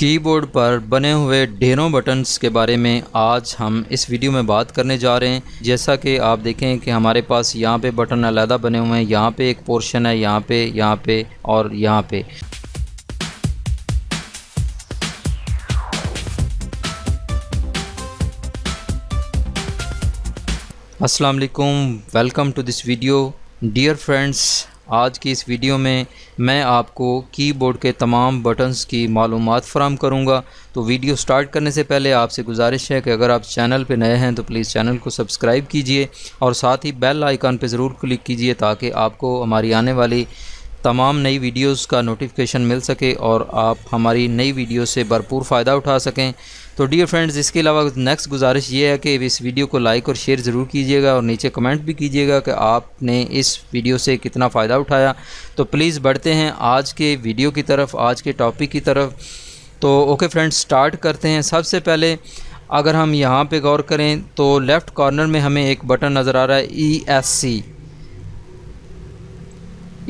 keyboard पर बने हुए ढेरों बटन्स के बारे में आज हम इस वीडियो में बात करने जा रहे हैं जैसा कि आप देखें कि हमारे पास यहाँ पे बटन अलहदा बने हुए हैं यहाँ पे एक पोर्शन है यहाँ पे यहाँ पे और यहाँ पे असलकुम welcome to this video dear friends आज की इस वीडियो में मैं आपको कीबोर्ड के तमाम बटन्स की मालूम फ़राम करूँगा तो वीडियो स्टार्ट करने से पहले आपसे गुजारिश है कि अगर आप चैनल पर नए हैं तो प्लीज़ चैनल को सब्सक्राइब कीजिए और साथ ही बेल आइकन पर ज़रूर क्लिक कीजिए ताकि आपको हमारी आने वाली तमाम नई वीडियोस का नोटिफिकेशन मिल सके और आप हमारी नई वीडियो से भरपूर फ़ायदा उठा सकें तो डियर फ्रेंड्स इसके अलावा नेक्स्ट गुजारिश ये है कि इस वीडियो को लाइक और शेयर ज़रूर कीजिएगा और नीचे कमेंट भी कीजिएगा कि आपने इस वीडियो से कितना फ़ायदा उठाया तो प्लीज़ बढ़ते हैं आज के वीडियो की तरफ आज के टॉपिक की तरफ तो ओके फ्रेंड्स स्टार्ट करते हैं सबसे पहले अगर हम यहाँ पे गौर करें तो लेफ़्ट कॉर्नर में हमें एक बटन नज़र आ रहा है ई एस सी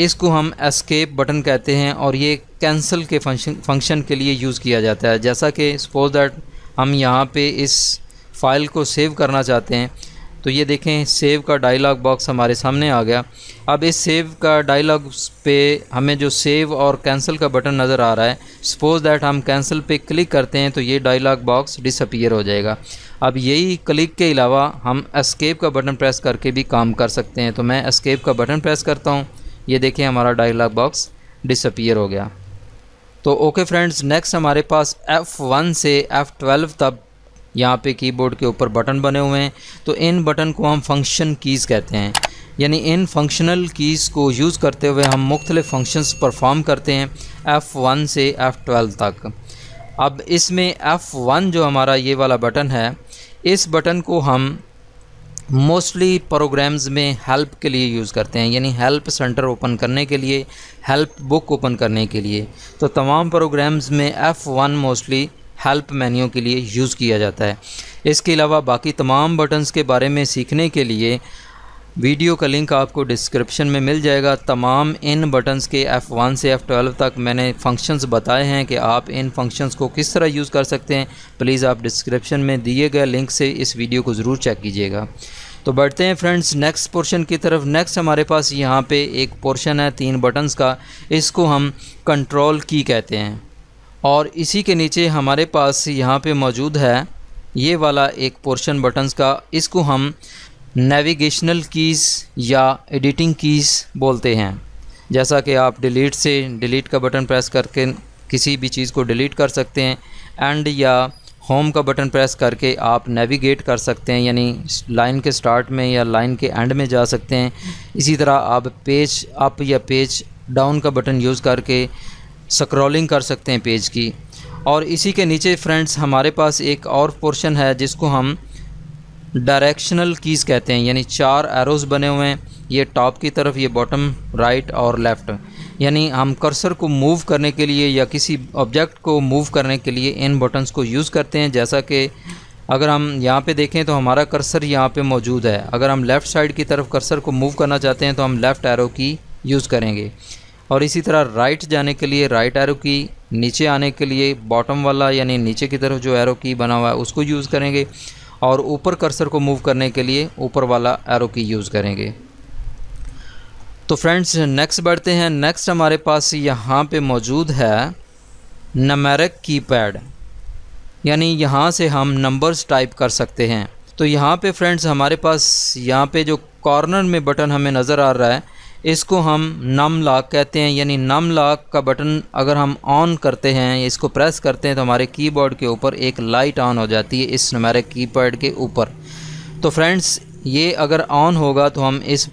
इसको हम एस्केप बटन कहते हैं और ये कैंसिल के फंक्शन फंक्शन के लिए यूज़ किया जाता है जैसा कि सपोज दैट हम यहाँ पे इस फाइल को सेव करना चाहते हैं तो ये देखें सेव का डायलॉग बॉक्स हमारे सामने आ गया अब इस सेव का डायलॉग पे हमें जो सेव और कैंसिल का बटन नज़र आ रहा है सपोज़ दैट हम कैंसिल पे क्लिक करते हैं तो ये डायलॉग बॉक्स डिसअपियर हो जाएगा अब यही क्लिक के अलावा हम एस्केप का बटन प्रेस करके भी काम कर सकते हैं तो मैं एस्केप का बटन प्रेस करता हूँ ये देखें हमारा डायलॉग बॉक्स डिसअपियर हो गया तो ओके फ्रेंड्स नेक्स्ट हमारे पास F1 से F12 तक यहाँ पे कीबोर्ड के ऊपर बटन बने हुए हैं तो इन बटन को हम फंक्शन कीज़ कहते हैं यानी इन फंक्शनल कीज़ को यूज़ करते हुए हम मुख्तलि फंक्शंस परफॉर्म करते हैं F1 से F12 तक अब इसमें F1 जो हमारा ये वाला बटन है इस बटन को हम मोस्टली प्रोग्राम्स में हेल्प के लिए यूज़ करते हैं यानी हेल्प सेंटर ओपन करने के लिए हेल्प बुक ओपन करने के लिए तो तमाम प्रोग्राम्स में F one mostly help menu के लिए यूज़ किया जाता है इसके अलावा बाकी तमाम बटन्स के बारे में सीखने के लिए वीडियो का लिंक आपको डिस्क्रिप्शन में मिल जाएगा तमाम इन बटन्स के F1 से F12 तक मैंने फंक्शंस बताए हैं कि आप इन फंक्शंस को किस तरह यूज़ कर सकते हैं प्लीज़ आप डिस्क्रिप्शन में दिए गए लिंक से इस वीडियो को ज़रूर चेक कीजिएगा तो बढ़ते हैं फ्रेंड्स नेक्स्ट पोर्शन की तरफ नेक्स्ट हमारे पास यहाँ पर एक पोर्शन है तीन बटन्स का इसको हम कंट्रोल की कहते हैं और इसी के नीचे हमारे पास यहाँ पर मौजूद है ये वाला एक पोर्शन बटन्स का इसको हम नेविगेशनल कीज़ या एडिटिंग कीज़ बोलते हैं जैसा कि आप डिलीट से डिलीट का बटन प्रेस करके किसी भी चीज़ को डिलीट कर सकते हैं एंड या होम का बटन प्रेस करके आप नेविगेट कर सकते हैं यानी लाइन के स्टार्ट में या लाइन के एंड में जा सकते हैं इसी तरह आप पेज अप या पेज डाउन का बटन यूज़ करके स्क्रॉलिंग कर सकते हैं पेज की और इसी के नीचे फ्रेंड्स हमारे पास एक और पोर्शन है जिसको हम डायरेक्शनल कीज़ कहते हैं यानी चार एरोज़ बने हुए हैं ये टॉप की तरफ ये बॉटम राइट और लेफ़्ट यानी हम कर्सर को मूव करने के लिए या किसी ऑब्जेक्ट को मूव करने के लिए इन बटन्स को यूज़ करते हैं जैसा कि अगर हम यहाँ पे देखें तो हमारा कर्सर यहाँ पे मौजूद है अगर हम लेफ़्ट साइड की तरफ कर्सर को मूव करना चाहते हैं तो हम लेफ़्ट एरो की यूज़ करेंगे और इसी तरह राइट जाने के लिए राइट एरो की नीचे आने के लिए बॉटम वाला यानी नीचे की तरफ जो एरो की बना हुआ है उसको यूज़ करेंगे और ऊपर कर्सर को मूव करने के लिए ऊपर वाला एरो की यूज़ करेंगे तो फ्रेंड्स नेक्स्ट बढ़ते हैं नेक्स्ट हमारे पास यहाँ पे मौजूद है नमेरिक कीपैड यानी यहाँ से हम नंबर्स टाइप कर सकते हैं तो यहाँ पे फ्रेंड्स हमारे पास यहाँ पे जो कॉर्नर में बटन हमें नज़र आ रहा है इसको हम नम लॉक कहते हैं यानी नम लॉक का बटन अगर हम ऑन करते हैं इसको प्रेस करते हैं तो हमारे कीबोर्ड के ऊपर एक लाइट ऑन हो जाती है इस हमारे कीपैड के ऊपर तो फ्रेंड्स ये अगर ऑन होगा तो हम इस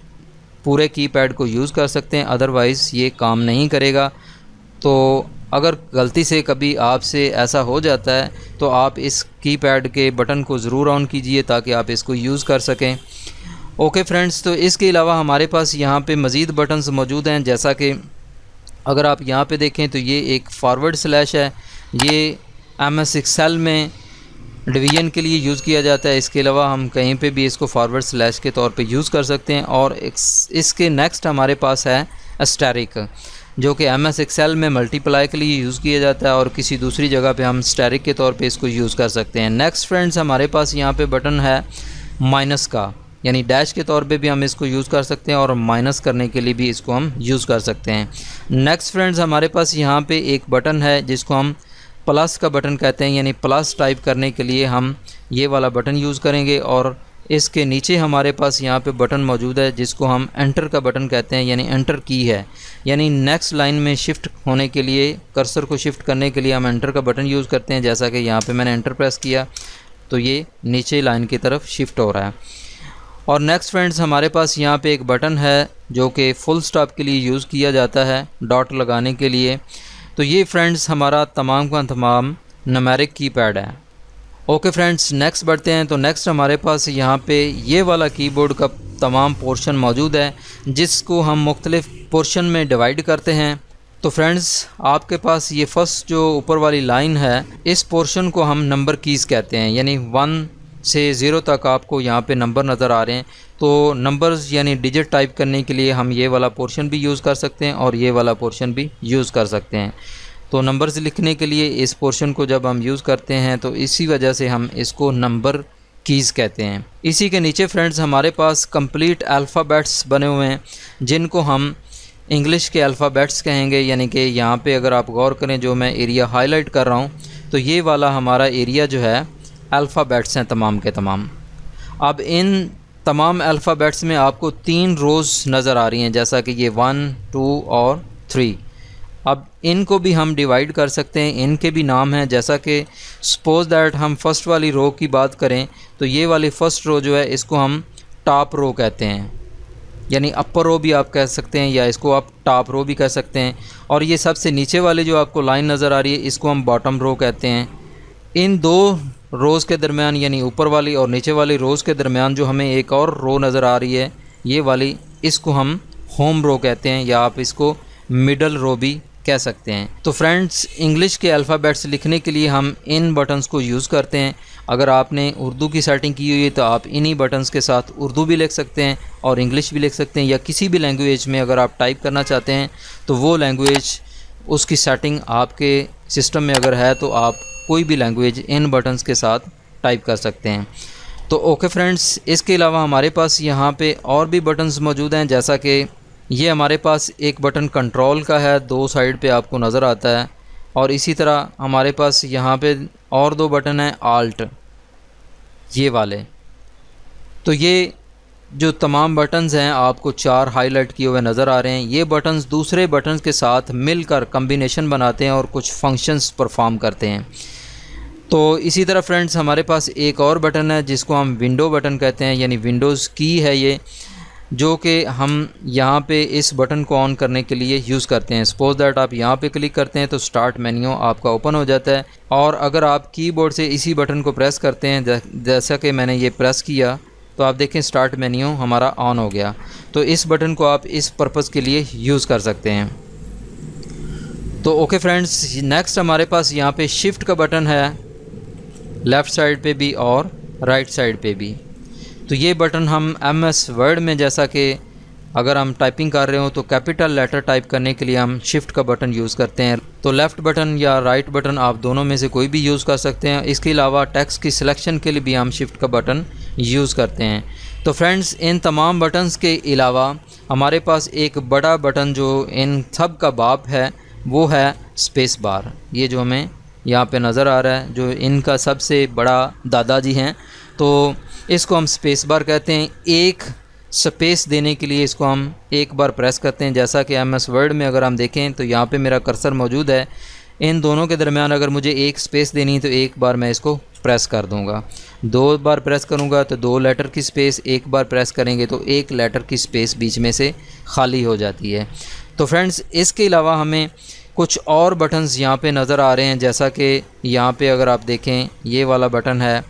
पूरे कीपैड को यूज़ कर सकते हैं अदरवाइज़ ये काम नहीं करेगा तो अगर गलती से कभी आपसे ऐसा हो जाता है तो आप इस कीपैड के बटन को ज़रूर ऑन कीजिए ताकि आप इसको यूज़ कर सकें ओके फ्रेंड्स तो इसके अलावा हमारे पास यहाँ पे मज़ीद बटन्स मौजूद हैं जैसा कि अगर आप यहाँ पे देखें तो ये एक फॉरवर्ड स्लैश है ये एम एस एक्सेल में डिवीजन के लिए यूज़ किया जाता है इसके अलावा हम कहीं पे भी इसको फॉरवर्ड स्लैश के तौर पे यूज़ कर सकते हैं और इसके नेक्स्ट हमारे पास है स्टैरिक जो कि एम एस एक्सेल में मल्टीप्लाई के लिए यूज़ किया जाता है और किसी दूसरी जगह पर हम स्टैरिक के तौर पर इसको यूज़ कर सकते हैं नेक्स्ट फ्रेंड्स हमारे पास यहाँ पर बटन है माइनस का यानी डैश के तौर पे भी हम इसको यूज़ कर सकते हैं और माइनस करने के लिए भी इसको हम यूज़ कर सकते हैं नेक्स्ट फ्रेंड्स हमारे पास यहाँ पे एक बटन है जिसको हम प्लस का बटन कहते हैं यानी प्लस टाइप करने के लिए हम ये वाला बटन यूज़ करेंगे और इसके नीचे हमारे पास यहाँ पे बटन मौजूद है जिसको हम एंटर का बटन कहते हैं यानी एंटर की है यानी नेक्स्ट लाइन में शिफ्ट होने के लिए कर्सर को शिफ्ट करने के लिए हम एंटर का बटन यूज़ करते हैं जैसा कि यहाँ पे मैंने एंटर प्रेस किया तो ये नीचे लाइन की तरफ शिफ्ट हो रहा है और नेक्स्ट फ्रेंड्स हमारे पास यहाँ पे एक बटन है जो कि फुल स्टॉप के लिए यूज़ किया जाता है डॉट लगाने के लिए तो ये फ्रेंड्स हमारा तमाम का तमाम नमेरिक की पैड है ओके फ्रेंड्स नेक्स्ट बढ़ते हैं तो नेक्स्ट हमारे पास यहाँ पे ये वाला कीबोर्ड का तमाम पोर्शन मौजूद है जिसको हम मुख्तलिफ़ पोर्शन में डिवाइड करते हैं तो फ्रेंड्स आपके पास ये फर्स्ट जो ऊपर वाली लाइन है इस पोर्शन को हम नंबर कीज़ कहते हैं यानी वन से ज़ीरो तक आपको यहाँ पे नंबर नज़र आ रहे हैं तो नंबर्स यानी डिजिट टाइप करने के लिए हम ये वाला पोर्शन भी यूज़ कर सकते हैं और ये वाला पोर्शन भी यूज़ कर सकते हैं तो नंबर्स लिखने के लिए इस पोर्शन को जब हम यूज़ करते हैं तो इसी वजह से हम इसको नंबर कीज़ कहते हैं इसी के नीचे फ्रेंड्स हमारे पास कम्प्लीट अल्फ़ाबेट्स बने हुए हैं जिनको हम इंग्लिश के अल्फ़ाबेट्स कहेंगे यानी कि यहाँ पर अगर आप गौर करें जो मैं एरिया हाईलाइट कर रहा हूँ तो ये वाला हमारा एरिया जो है अल्फ़ाबेट्स हैं तमाम के तमाम अब इन तमाम अल्फ़ाबेट्स में आपको तीन रोज़ नज़र आ रही हैं जैसा कि ये वन टू और थ्री अब इनको भी हम डिवाइड कर सकते हैं इनके भी नाम हैं जैसा कि सपोज़ दैट हम फ़र्स्ट वाली रो की बात करें तो ये वाली फ़र्स्ट रो जो है इसको हम टॉप रो कहते हैं यानी अपर रो भी आप कह सकते हैं या इसको आप टॉप रो भी कह सकते हैं और ये सबसे नीचे वाले जो आपको लाइन नज़र आ रही है इसको हम बॉटम रो कहते हैं इन दो रोज़ के दरमियान यानी ऊपर वाली और नीचे वाली रोज़ के दरमियान जो हमें एक और रो नज़र आ रही है ये वाली इसको हम होम रो कहते हैं या आप इसको मिडल रो भी कह सकते हैं तो फ्रेंड्स इंग्लिश के अल्फ़ाबेट्स लिखने के लिए हम इन बटन्स को यूज़ करते हैं अगर आपने उर्दू की सेटिंग की हुई है तो आप इन्हीं बटन्स के साथ उर्दू भी लिख सकते हैं और इंग्लिश भी लिख सकते हैं या किसी भी लैंग्वेज में अगर आप टाइप करना चाहते हैं तो वो लैंग्वेज उसकी सेटिंग आपके सिस्टम में अगर है तो आप कोई भी लैंग्वेज इन बटन्स के साथ टाइप कर सकते हैं तो ओके फ्रेंड्स इसके अलावा हमारे पास यहाँ पे और भी बटन्स मौजूद हैं जैसा कि ये हमारे पास एक बटन कंट्रोल का है दो साइड पे आपको नज़र आता है और इसी तरह हमारे पास यहाँ पे और दो बटन हैं आल्ट ये वाले तो ये जो तमाम बटन्स हैं आपको चार हाईलाइट किए हुए नज़र आ रहे हैं ये बटन्स दूसरे बटन्स के साथ मिलकर कम्बिनेशन बनाते हैं और कुछ फंक्शंस परफॉर्म करते हैं तो इसी तरह फ्रेंड्स हमारे पास एक और बटन है जिसको हम विंडो बटन कहते हैं यानी विंडोज़ की है ये जो कि हम यहाँ पे इस बटन को ऑन करने के लिए यूज़ करते हैं सपोज़ दैट आप यहाँ पे क्लिक करते हैं तो स्टार्ट मेन्यू आपका ओपन हो जाता है और अगर आप कीबोर्ड से इसी बटन को प्रेस करते हैं जैसा कि मैंने ये प्रेस किया तो आप देखें स्टार्ट मेन्यू हमारा ऑन हो गया तो इस बटन को आप इस पर्पज़ के लिए यूज़ कर सकते हैं तो ओके फ्रेंड्स नेक्स्ट हमारे पास यहाँ पे शिफ्ट का बटन है लेफ़्ट साइड पे भी और राइट साइड पे भी तो ये बटन हम एम एस वर्ड में जैसा कि अगर हम टाइपिंग कर रहे हो तो कैपिटल लेटर टाइप करने के लिए हम शिफ्ट का बटन यूज़ करते हैं तो लेफ़्ट बटन या राइट बटन आप दोनों में से कोई भी यूज़ कर सकते हैं इसके अलावा टैक्स की सिलेक्शन के लिए भी हम शिफ्ट का बटन यूज़ करते हैं तो फ्रेंड्स इन तमाम बटन्स के अलावा हमारे पास एक बड़ा बटन जो इन सब का बाप है वो है स्पेस बार ये जो हमें यहाँ पे नज़र आ रहा है जो इनका सबसे बड़ा दादाजी हैं तो इसको हम स्पेस बार कहते हैं एक स्पेस देने के लिए इसको हम एक बार प्रेस करते हैं जैसा कि एम एस वर्ड में अगर हम देखें तो यहाँ पे मेरा कर्सर मौजूद है इन दोनों के दरमियान अगर मुझे एक स्पेस देनी है तो एक बार मैं इसको प्रेस कर दूंगा दो बार प्रेस करूंगा तो दो लेटर की स्पेस एक बार प्रेस करेंगे तो एक लेटर की स्पेस बीच में से खाली हो जाती है तो फ्रेंड्स इसके अलावा हमें कुछ और बटन्स यहाँ पे नज़र आ रहे हैं जैसा कि यहाँ पे अगर आप देखें ये वाला बटन है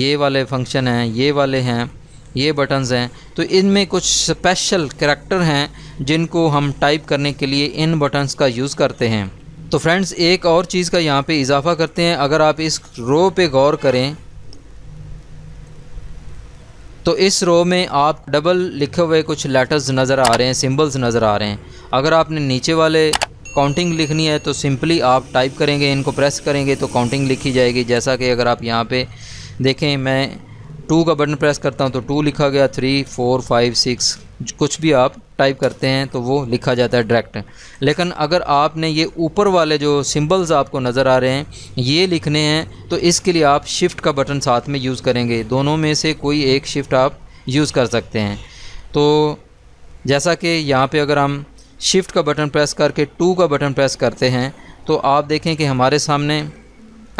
ये वाले फंक्शन हैं ये वाले हैं ये बटन्स हैं तो इनमें कुछ स्पेशल करेक्टर हैं जिनको हम टाइप करने के लिए इन बटन्स का यूज़ करते हैं तो फ्रेंड्स एक और चीज़ का यहाँ पे इजाफा करते हैं अगर आप इस रो पे गौर करें तो इस रो में आप डबल लिखे हुए कुछ लेटर्स नज़र आ रहे हैं सिंबल्स नज़र आ रहे हैं अगर आपने नीचे वाले काउंटिंग लिखनी है तो सिंपली आप टाइप करेंगे इनको प्रेस करेंगे तो काउंटिंग लिखी जाएगी जैसा कि अगर आप यहाँ पे देखें मैं टू का बटन प्रेस करता हूँ तो टू लिखा गया थ्री फोर फाइव सिक्स कुछ भी आप टाइप करते हैं तो वो लिखा जाता है डायरेक्ट लेकिन अगर आपने ये ऊपर वाले जो सिंबल्स आपको नज़र आ रहे हैं ये लिखने हैं तो इसके लिए आप शिफ्ट का बटन साथ में यूज़ करेंगे दोनों में से कोई एक शिफ्ट आप यूज़ कर सकते हैं तो जैसा कि यहाँ पे अगर हम शिफ्ट का बटन प्रेस करके टू का बटन प्रेस करते हैं तो आप देखें कि हमारे सामने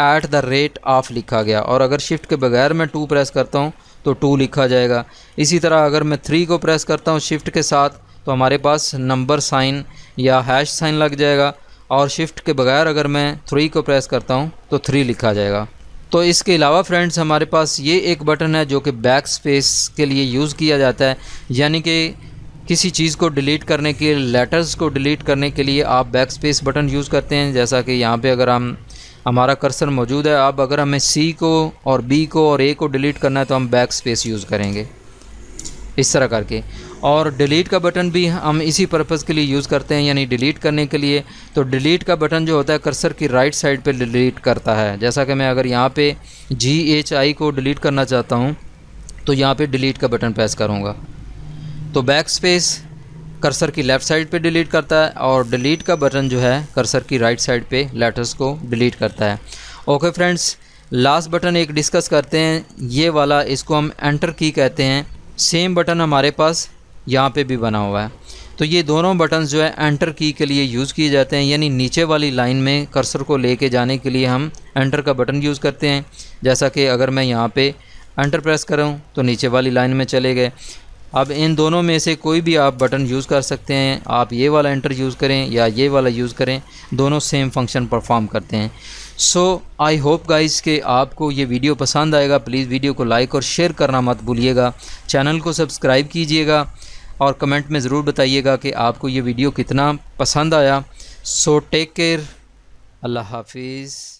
ऐट द रेट ऑफ़ लिखा गया और अगर शिफ्ट के बगैर मैं टू प्रेस करता हूँ तो टू लिखा जाएगा इसी तरह अगर मैं थ्री को प्रेस करता हूँ शिफ्ट के साथ तो हमारे पास नंबर साइन या हैश साइन लग जाएगा और शिफ्ट के बगैर अगर मैं थ्री को प्रेस करता हूँ तो थ्री लिखा जाएगा तो इसके अलावा फ्रेंड्स हमारे पास ये एक बटन है जो कि बैक स्पेस के लिए यूज़ किया जाता है यानी कि किसी चीज़ को डिलीट करने के लेटर्स को डिलीट करने के लिए आप बैक स्पेस बटन यूज़ करते हैं जैसा कि यहाँ पे अगर हम हमारा कर्सर मौजूद है अब अगर हमें सी को और बी को और ए को डिलीट करना है तो हम बैक स्पेस यूज़ करेंगे इस तरह करके और डिलीट का बटन भी हम इसी पर्पज़ के लिए यूज़ करते हैं यानी डिलीट करने के लिए तो डिलीट का बटन जो होता है कर्सर की राइट साइड पे डिलीट करता है जैसा कि मैं अगर यहाँ पे जी एच आई को डिलीट करना चाहता हूँ तो यहाँ पे डिलीट का बटन प्रेस करूँगा तो बैक स्पेस कर्सर की लेफ़्ट साइड पे डिलीट करता है और डिलीट का बटन जो है कर्सर की राइट साइड पे लेटर्स को डिलीट करता है ओके फ्रेंड्स लास्ट बटन एक डिस्कस करते हैं ये वाला इसको हम एंटर की कहते हैं सेम बटन हमारे पास यहाँ पे भी बना हुआ है तो ये दोनों बटन जो है एंटर की के लिए यूज़ किए जाते हैं यानी नीचे वाली लाइन में कर्सर को ले के जाने के लिए हम एंटर का बटन यूज़ करते हैं जैसा कि अगर मैं यहाँ पे एंटर प्रेस करूँ तो नीचे वाली लाइन में चले गए अब इन दोनों में से कोई भी आप बटन यूज़ कर सकते हैं आप ये वाला इंटर यूज़ करें या ये वाला यूज़ करें दोनों सेम फंक्शन परफॉर्म करते हैं सो आई होप गाइस कि आपको ये वीडियो पसंद आएगा प्लीज़ वीडियो को लाइक और शेयर करना मत भूलिएगा चैनल को सब्सक्राइब कीजिएगा और कमेंट में ज़रूर बताइएगा कि आपको ये वीडियो कितना पसंद आया सो टेक केयर अल्लाह हाफिज़